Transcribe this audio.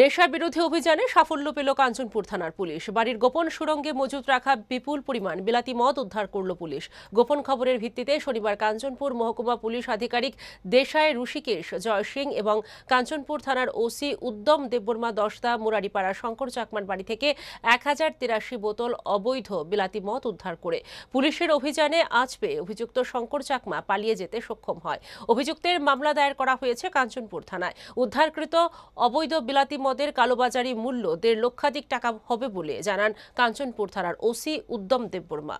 নেশার বিরোধী অভিযানে সাফল্য পেল কাঞ্চনপুর থানার পুলিশ বাড়ির গোপন সুরঙ্গে মজুত রাখা বিপুল পরিমাণ বিলাতি মদ উদ্ধার করল পুলিশ গোপন খবরের ভিত্তিতে শনিবার কাঞ্চনপুর মহকুমা পুলিশ আধিকারিক দেশায় ঋষিকেশ জয় সিং এবং কাঞ্চনপুর থানার ওসি উদ্যম দেববর্মা দশদা মুরারিপাড়া শঙ্কর চাকমার বাড়ি থেকে এক হাজার তিরাশি বোতল অবৈধ বিলাতি মদ উদ্ধার করে পুলিশের অভিযানে আজ পেয়ে অভিযুক্ত শঙ্কর চাকমা পালিয়ে যেতে সক্ষম হয় অভিযুক্তের মামলা দায়ের করা হয়েছে কাঞ্চনপুর থানায় উদ্ধারকৃত অবৈধ বিলাতি বাড়তি মদের কালোবাজারি মূল্য দেড় লক্ষাধিক টাকা হবে বলে জানান কাঞ্চনপুর থানার ওসি উদ্যম দেববর্মা